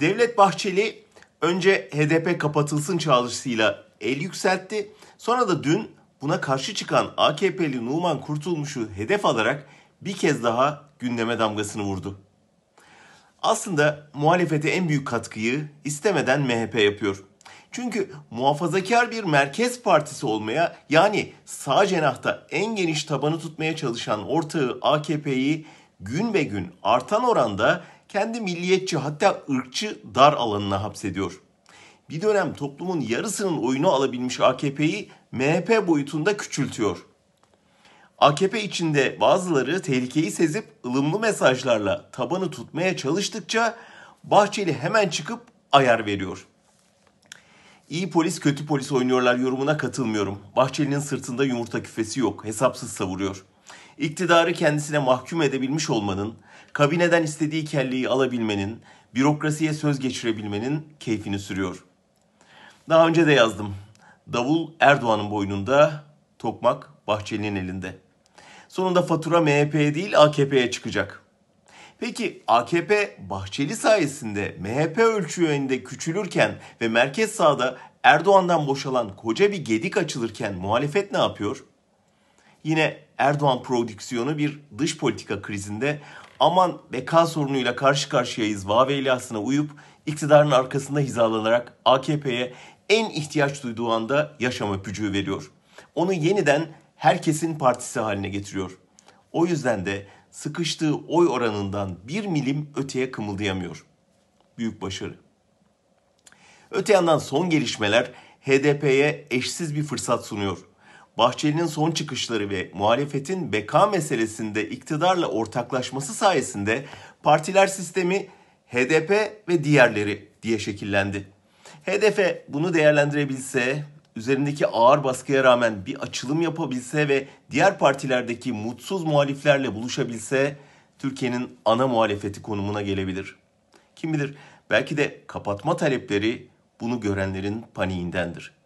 Devlet Bahçeli önce HDP kapatılsın çağrısıyla el yükseltti. Sonra da dün buna karşı çıkan AKP'li Numan Kurtulmuş'u hedef alarak bir kez daha gündeme damgasını vurdu. Aslında muhalefete en büyük katkıyı istemeden MHP yapıyor. Çünkü muhafazakar bir merkez partisi olmaya yani sağ cenahta en geniş tabanı tutmaya çalışan ortağı AKP'yi gün be gün artan oranda kendi milliyetçi hatta ırkçı dar alanına hapsediyor. Bir dönem toplumun yarısının oyunu alabilmiş AKP'yi MHP boyutunda küçültüyor. AKP içinde bazıları tehlikeyi sezip ılımlı mesajlarla tabanı tutmaya çalıştıkça Bahçeli hemen çıkıp ayar veriyor. İyi polis kötü polis oynuyorlar yorumuna katılmıyorum. Bahçeli'nin sırtında yumurta küfesi yok. Hesapsız savuruyor iktidarı kendisine mahkum edebilmiş olmanın, kabineden istediği kelliği alabilmenin, bürokrasiye söz geçirebilmenin keyfini sürüyor. Daha önce de yazdım. Davul Erdoğan'ın boynunda, tokmak Bahçeli'nin elinde. Sonunda fatura MHP'ye değil AKP'ye çıkacak. Peki AKP Bahçeli sayesinde MHP ölçüğünde küçülürken ve merkez sağda Erdoğan'dan boşalan koca bir gedik açılırken muhalefet ne yapıyor? Yine Erdoğan prodüksiyonu bir dış politika krizinde aman beka sorunuyla karşı karşıyayız vaveylahsına uyup iktidarın arkasında hizalanarak AKP'ye en ihtiyaç duyduğu anda yaşam öpücüğü veriyor. Onu yeniden herkesin partisi haline getiriyor. O yüzden de sıkıştığı oy oranından bir milim öteye kımıldayamıyor. Büyük başarı. Öte yandan son gelişmeler HDP'ye eşsiz bir fırsat sunuyor. Bahçeli'nin son çıkışları ve muhalefetin beka meselesinde iktidarla ortaklaşması sayesinde partiler sistemi HDP ve diğerleri diye şekillendi. HDP bunu değerlendirebilse, üzerindeki ağır baskıya rağmen bir açılım yapabilse ve diğer partilerdeki mutsuz muhaliflerle buluşabilse Türkiye'nin ana muhalefeti konumuna gelebilir. Kim bilir belki de kapatma talepleri bunu görenlerin paniğindendir.